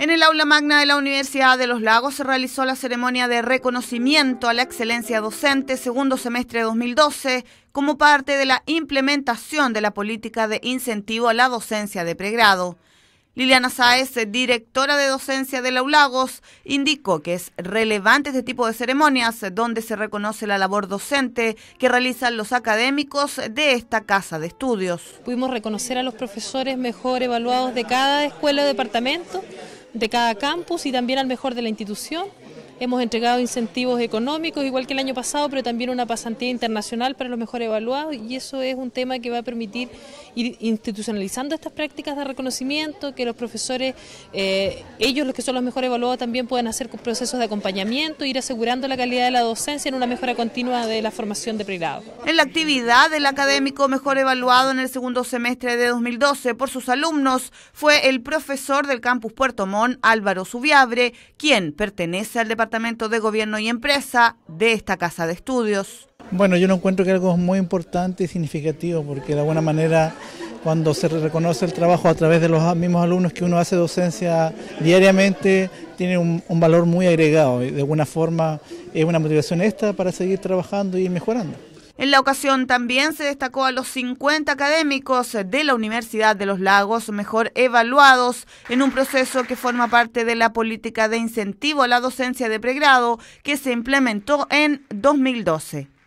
En el aula magna de la Universidad de Los Lagos se realizó la ceremonia de reconocimiento a la excelencia docente segundo semestre de 2012 como parte de la implementación de la política de incentivo a la docencia de pregrado. Liliana Saez, directora de docencia de la Lagos, indicó que es relevante este tipo de ceremonias donde se reconoce la labor docente que realizan los académicos de esta casa de estudios. Pudimos reconocer a los profesores mejor evaluados de cada escuela o departamento de cada campus y también al mejor de la institución Hemos entregado incentivos económicos, igual que el año pasado, pero también una pasantía internacional para los mejor evaluados y eso es un tema que va a permitir ir institucionalizando estas prácticas de reconocimiento, que los profesores, eh, ellos los que son los mejor evaluados, también puedan hacer procesos de acompañamiento, ir asegurando la calidad de la docencia en una mejora continua de la formación de pregrado. En la actividad del académico mejor evaluado en el segundo semestre de 2012 por sus alumnos fue el profesor del campus Puerto Montt, Álvaro Subiabre, quien pertenece al departamento de Gobierno y Empresa de esta Casa de Estudios. Bueno, yo no encuentro que algo muy importante y significativo, porque de alguna manera cuando se reconoce el trabajo a través de los mismos alumnos que uno hace docencia diariamente, tiene un, un valor muy agregado y de alguna forma es una motivación esta para seguir trabajando y mejorando. En la ocasión también se destacó a los 50 académicos de la Universidad de los Lagos mejor evaluados en un proceso que forma parte de la política de incentivo a la docencia de pregrado que se implementó en 2012.